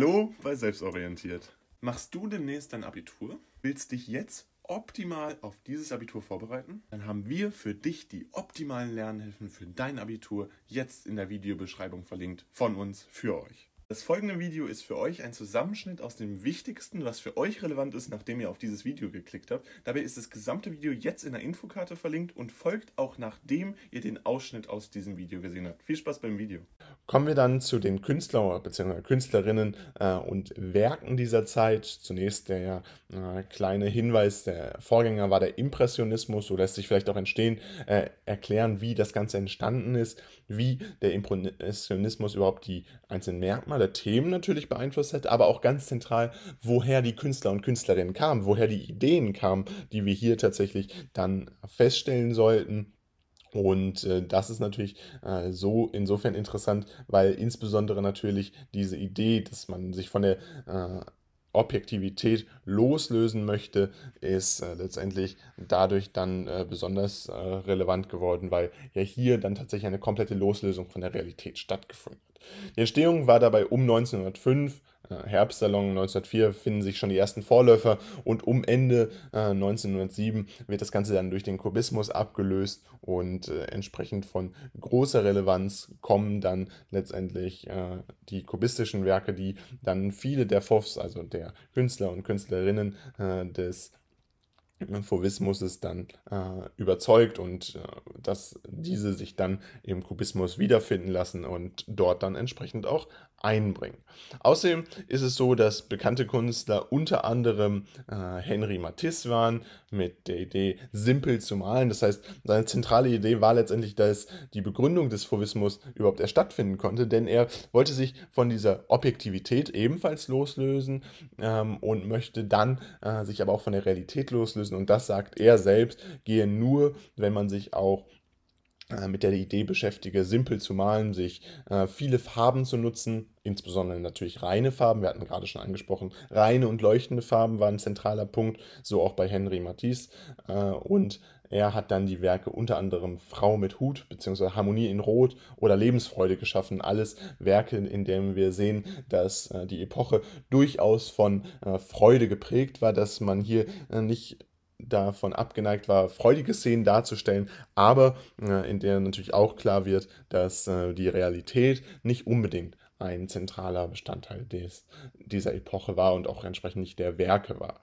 Hallo bei Selbstorientiert. Machst du demnächst dein Abitur? Willst dich jetzt optimal auf dieses Abitur vorbereiten? Dann haben wir für dich die optimalen Lernhilfen für dein Abitur jetzt in der Videobeschreibung verlinkt von uns für euch. Das folgende Video ist für euch ein Zusammenschnitt aus dem Wichtigsten, was für euch relevant ist, nachdem ihr auf dieses Video geklickt habt. Dabei ist das gesamte Video jetzt in der Infokarte verlinkt und folgt auch nachdem ihr den Ausschnitt aus diesem Video gesehen habt. Viel Spaß beim Video. Kommen wir dann zu den Künstler bzw. Künstlerinnen äh, und Werken dieser Zeit. Zunächst der äh, kleine Hinweis, der Vorgänger war der Impressionismus, so lässt sich vielleicht auch entstehen, äh, erklären, wie das Ganze entstanden ist, wie der Impressionismus überhaupt die einzelnen Merkmale ja, Themen natürlich beeinflusst hat, aber auch ganz zentral, woher die Künstler und Künstlerinnen kamen, woher die Ideen kamen, die wir hier tatsächlich dann feststellen sollten. Und äh, das ist natürlich äh, so insofern interessant, weil insbesondere natürlich diese Idee, dass man sich von der äh, Objektivität loslösen möchte, ist äh, letztendlich dadurch dann äh, besonders äh, relevant geworden, weil ja hier dann tatsächlich eine komplette Loslösung von der Realität stattgefunden hat. Die Entstehung war dabei um 1905 äh, Herbstsalon 1904 finden sich schon die ersten Vorläufer und um Ende äh, 1907 wird das Ganze dann durch den Kubismus abgelöst und äh, entsprechend von großer Relevanz kommen dann letztendlich äh, die kubistischen Werke, die dann viele der Fofs, also der Künstler und Künstlerinnen äh, des Fauvismus dann äh, überzeugt und äh, dass diese sich dann im Kubismus wiederfinden lassen und dort dann entsprechend auch einbringen. Außerdem ist es so, dass bekannte Künstler unter anderem äh, Henri Matisse waren mit der Idee, simpel zu malen. Das heißt, seine zentrale Idee war letztendlich, dass die Begründung des Fauvismus überhaupt erst stattfinden konnte, denn er wollte sich von dieser Objektivität ebenfalls loslösen ähm, und möchte dann äh, sich aber auch von der Realität loslösen. Und das sagt er selbst, gehe nur, wenn man sich auch äh, mit der Idee beschäftige, simpel zu malen, sich äh, viele Farben zu nutzen, insbesondere natürlich reine Farben, wir hatten gerade schon angesprochen, reine und leuchtende Farben waren ein zentraler Punkt, so auch bei Henri Matisse. Äh, und er hat dann die Werke unter anderem Frau mit Hut bzw. Harmonie in Rot oder Lebensfreude geschaffen. Alles Werke, in denen wir sehen, dass äh, die Epoche durchaus von äh, Freude geprägt war, dass man hier äh, nicht davon abgeneigt war, freudige Szenen darzustellen, aber äh, in der natürlich auch klar wird, dass äh, die Realität nicht unbedingt ein zentraler Bestandteil des, dieser Epoche war und auch entsprechend nicht der Werke war.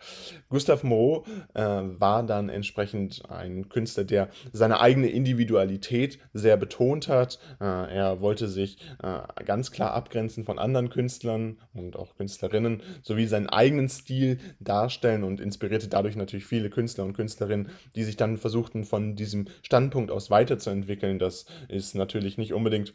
Gustav Moreau äh, war dann entsprechend ein Künstler, der seine eigene Individualität sehr betont hat. Äh, er wollte sich äh, ganz klar abgrenzen von anderen Künstlern und auch Künstlerinnen sowie seinen eigenen Stil darstellen und inspirierte dadurch natürlich viele Künstler und Künstlerinnen, die sich dann versuchten, von diesem Standpunkt aus weiterzuentwickeln. Das ist natürlich nicht unbedingt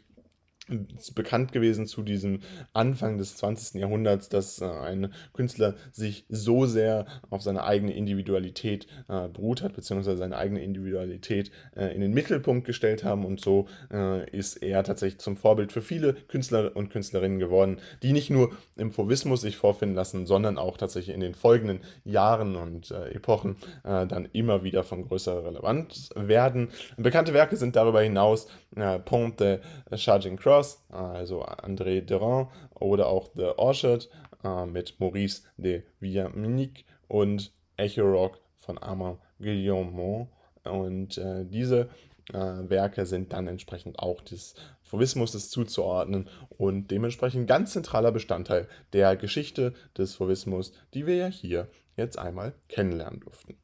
bekannt gewesen zu diesem Anfang des 20. Jahrhunderts, dass äh, ein Künstler sich so sehr auf seine eigene Individualität äh, beruht hat, beziehungsweise seine eigene Individualität äh, in den Mittelpunkt gestellt haben. Und so äh, ist er tatsächlich zum Vorbild für viele Künstler und Künstlerinnen geworden, die nicht nur im Fauvismus sich vorfinden lassen, sondern auch tatsächlich in den folgenden Jahren und äh, Epochen äh, dann immer wieder von größerer Relevanz werden. Bekannte Werke sind darüber hinaus Ponte Charging Cross, House, also André Durand, oder auch The Orchard äh, mit Maurice de Villaminique und Echo Rock von Amar Guillermont. Und äh, diese äh, Werke sind dann entsprechend auch des Fauvismus zuzuordnen und dementsprechend ganz zentraler Bestandteil der Geschichte des Fauvismus, die wir ja hier jetzt einmal kennenlernen durften.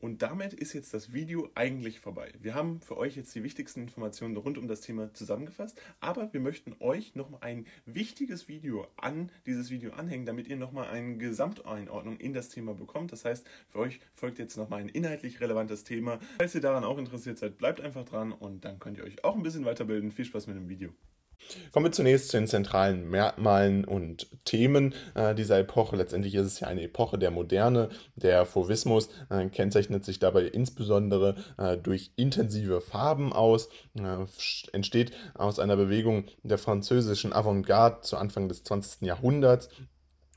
Und damit ist jetzt das Video eigentlich vorbei. Wir haben für euch jetzt die wichtigsten Informationen rund um das Thema zusammengefasst, aber wir möchten euch nochmal ein wichtiges Video an dieses Video anhängen, damit ihr nochmal eine Gesamteinordnung in das Thema bekommt. Das heißt, für euch folgt jetzt nochmal ein inhaltlich relevantes Thema. Falls ihr daran auch interessiert seid, bleibt einfach dran und dann könnt ihr euch auch ein bisschen weiterbilden. Viel Spaß mit dem Video. Kommen wir zunächst zu den zentralen Merkmalen und Themen äh, dieser Epoche. Letztendlich ist es ja eine Epoche der Moderne. Der Fauvismus äh, kennzeichnet sich dabei insbesondere äh, durch intensive Farben aus, entsteht aus einer Bewegung der französischen Avantgarde zu Anfang des 20. Jahrhunderts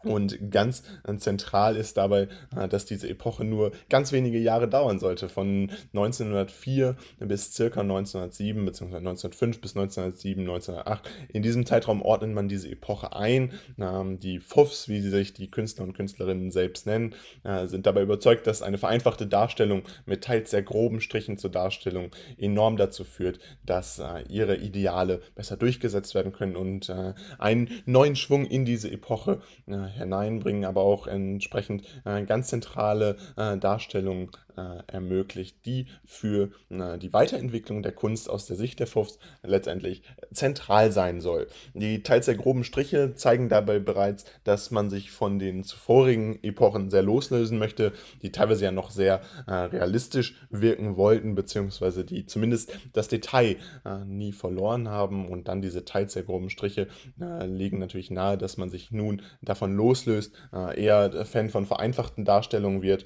und ganz äh, zentral ist dabei, äh, dass diese Epoche nur ganz wenige Jahre dauern sollte, von 1904 bis circa 1907, beziehungsweise 1905 bis 1907, 1908. In diesem Zeitraum ordnet man diese Epoche ein. Ähm, die Fuffs, wie sie sich die Künstler und Künstlerinnen selbst nennen, äh, sind dabei überzeugt, dass eine vereinfachte Darstellung mit teils sehr groben Strichen zur Darstellung enorm dazu führt, dass ihre Ideale besser durchgesetzt werden können und einen neuen Schwung in diese Epoche hineinbringen, aber auch entsprechend äh, ganz zentrale äh, Darstellungen äh, ermöglicht, die für die Weiterentwicklung der Kunst aus der Sicht der Fuffs letztendlich zentral sein soll. Die teils sehr groben Striche zeigen dabei bereits, dass man sich von den zuvorigen Epochen sehr loslösen möchte, die teilweise ja noch sehr äh, realistisch wirken wollten, beziehungsweise die zumindest das Detail äh, nie verloren haben und dann diese teils sehr groben Striche äh, legen natürlich nahe, dass man sich nun davon loslöst, äh, eher Fan von vereinfachten Darstellungen wird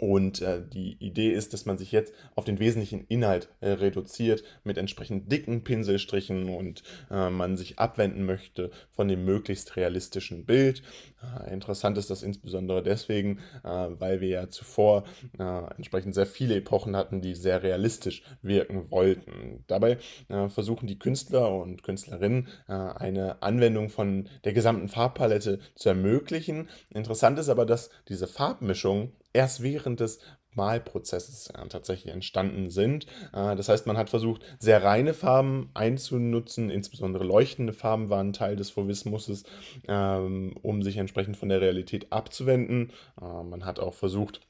und äh, die Idee ist, dass man sich jetzt auf den wesentlichen Inhalt äh, reduziert mit entsprechend dicken Pinselstrichen und äh, man sich abwenden möchte von dem möglichst realistischen Bild. Äh, interessant ist das insbesondere deswegen, äh, weil wir ja zuvor äh, entsprechend sehr viele Epochen hatten, die sehr realistisch wirken wollten. Dabei versuchen die Künstler und Künstlerinnen eine Anwendung von der gesamten Farbpalette zu ermöglichen. Interessant ist aber, dass diese Farbmischung erst während des Malprozesses äh, tatsächlich entstanden sind. Äh, das heißt, man hat versucht, sehr reine Farben einzunutzen, insbesondere leuchtende Farben waren Teil des Fauvismuses, ähm, um sich entsprechend von der Realität abzuwenden. Äh, man hat auch versucht,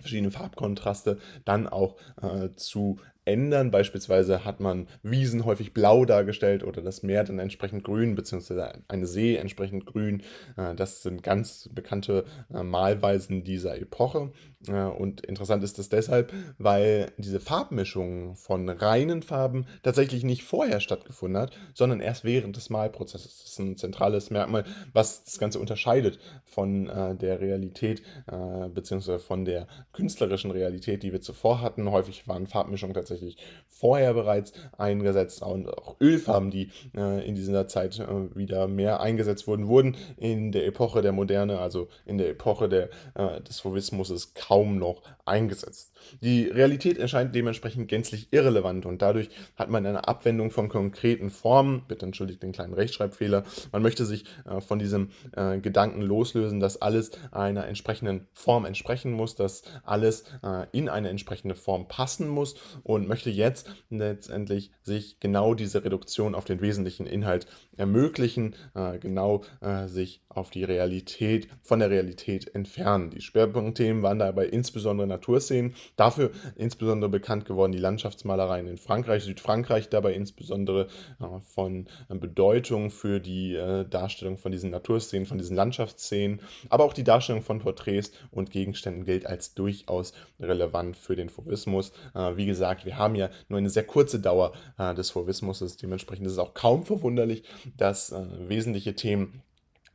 verschiedene Farbkontraste dann auch äh, zu ändern. Beispielsweise hat man Wiesen häufig blau dargestellt oder das Meer dann entsprechend grün, beziehungsweise eine See entsprechend grün. Äh, das sind ganz bekannte äh, Malweisen dieser Epoche. Und interessant ist das deshalb, weil diese Farbmischung von reinen Farben tatsächlich nicht vorher stattgefunden hat, sondern erst während des Malprozesses. Das ist ein zentrales Merkmal, was das Ganze unterscheidet von äh, der Realität äh, beziehungsweise von der künstlerischen Realität, die wir zuvor hatten. Häufig waren Farbmischungen tatsächlich vorher bereits eingesetzt und auch Ölfarben, die äh, in dieser Zeit äh, wieder mehr eingesetzt wurden, wurden in der Epoche der Moderne, also in der Epoche der, äh, des Fauvismus kaum kaum noch eingesetzt. Die Realität erscheint dementsprechend gänzlich irrelevant und dadurch hat man eine Abwendung von konkreten Formen. Bitte entschuldigt den kleinen Rechtschreibfehler. Man möchte sich äh, von diesem äh, Gedanken loslösen, dass alles einer entsprechenden Form entsprechen muss, dass alles äh, in eine entsprechende Form passen muss und möchte jetzt letztendlich sich genau diese Reduktion auf den wesentlichen Inhalt ermöglichen, äh, genau äh, sich auf die Realität, von der Realität entfernen. Die Schwerpunktthemen waren dabei äh, insbesondere Naturszenen. Dafür insbesondere bekannt geworden die Landschaftsmalereien in Frankreich, Südfrankreich, dabei insbesondere äh, von äh, Bedeutung für die Darstellung von diesen Naturszenen, von diesen Landschaftsszenen, aber auch die Darstellung von Porträts und Gegenständen gilt als durchaus relevant für den Fauvismus. Wie gesagt, wir haben ja nur eine sehr kurze Dauer des Fauvismus, dementsprechend ist es auch kaum verwunderlich, dass wesentliche Themen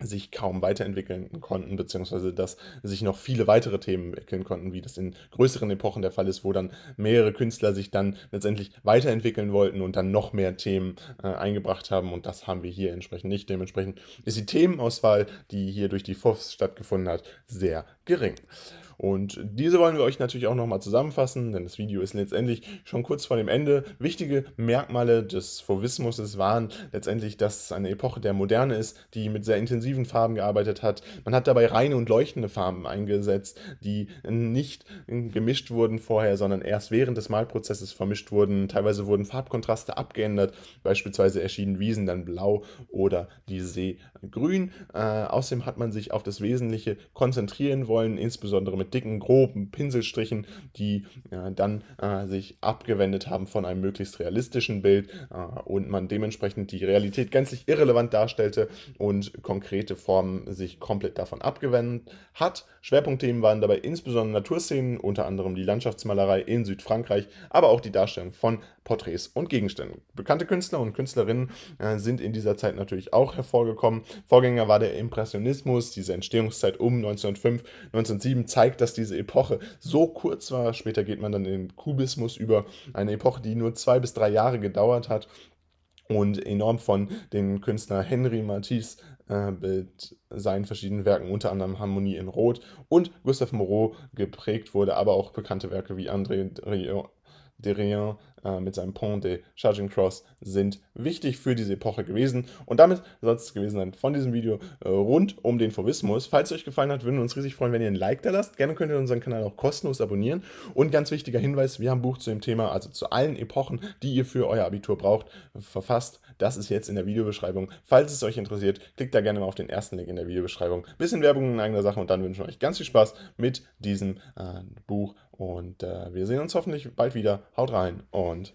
sich kaum weiterentwickeln konnten, beziehungsweise dass sich noch viele weitere Themen entwickeln konnten, wie das in größeren Epochen der Fall ist, wo dann mehrere Künstler sich dann letztendlich weiterentwickeln wollten und dann noch mehr Themen äh, eingebracht haben und das haben wir hier entsprechend nicht. Dementsprechend ist die Themenauswahl, die hier durch die FOFs stattgefunden hat, sehr gering. Und diese wollen wir euch natürlich auch nochmal zusammenfassen, denn das Video ist letztendlich schon kurz vor dem Ende. Wichtige Merkmale des Fauvismus waren letztendlich, dass es eine Epoche der Moderne ist, die mit sehr intensiven Farben gearbeitet hat. Man hat dabei reine und leuchtende Farben eingesetzt, die nicht gemischt wurden vorher, sondern erst während des Malprozesses vermischt wurden. Teilweise wurden Farbkontraste abgeändert, beispielsweise erschienen Wiesen dann blau oder die See grün. Äh, außerdem hat man sich auf das Wesentliche konzentrieren wollen, insbesondere mit dicken, groben Pinselstrichen, die äh, dann äh, sich abgewendet haben von einem möglichst realistischen Bild äh, und man dementsprechend die Realität gänzlich irrelevant darstellte und konkrete Formen sich komplett davon abgewendet hat. Schwerpunktthemen waren dabei insbesondere Naturszenen, unter anderem die Landschaftsmalerei in Südfrankreich, aber auch die Darstellung von Porträts und Gegenständen. Bekannte Künstler und Künstlerinnen äh, sind in dieser Zeit natürlich auch hervorgekommen. Vorgänger war der Impressionismus. Diese Entstehungszeit um 1905, 1907 zeigt, dass diese Epoche so kurz war. Später geht man dann in den Kubismus über, eine Epoche, die nur zwei bis drei Jahre gedauert hat und enorm von den Künstler Henri Matisse äh, mit seinen verschiedenen Werken, unter anderem Harmonie in Rot und Gustave Moreau geprägt wurde, aber auch bekannte Werke wie André de Rien äh, mit seinem Pont de Charging Cross sind wichtig für diese Epoche gewesen. Und damit soll es gewesen sein von diesem Video äh, rund um den Fauvismus. Falls es euch gefallen hat, würden wir uns riesig freuen, wenn ihr ein Like da lasst. Gerne könnt ihr unseren Kanal auch kostenlos abonnieren. Und ganz wichtiger Hinweis, wir haben ein Buch zu dem Thema, also zu allen Epochen, die ihr für euer Abitur braucht, verfasst. Das ist jetzt in der Videobeschreibung. Falls es euch interessiert, klickt da gerne mal auf den ersten Link in der Videobeschreibung. Bisschen Werbung in eigener Sache und dann wünschen wir euch ganz viel Spaß mit diesem äh, Buch und äh, wir sehen uns hoffentlich bald wieder. Haut rein und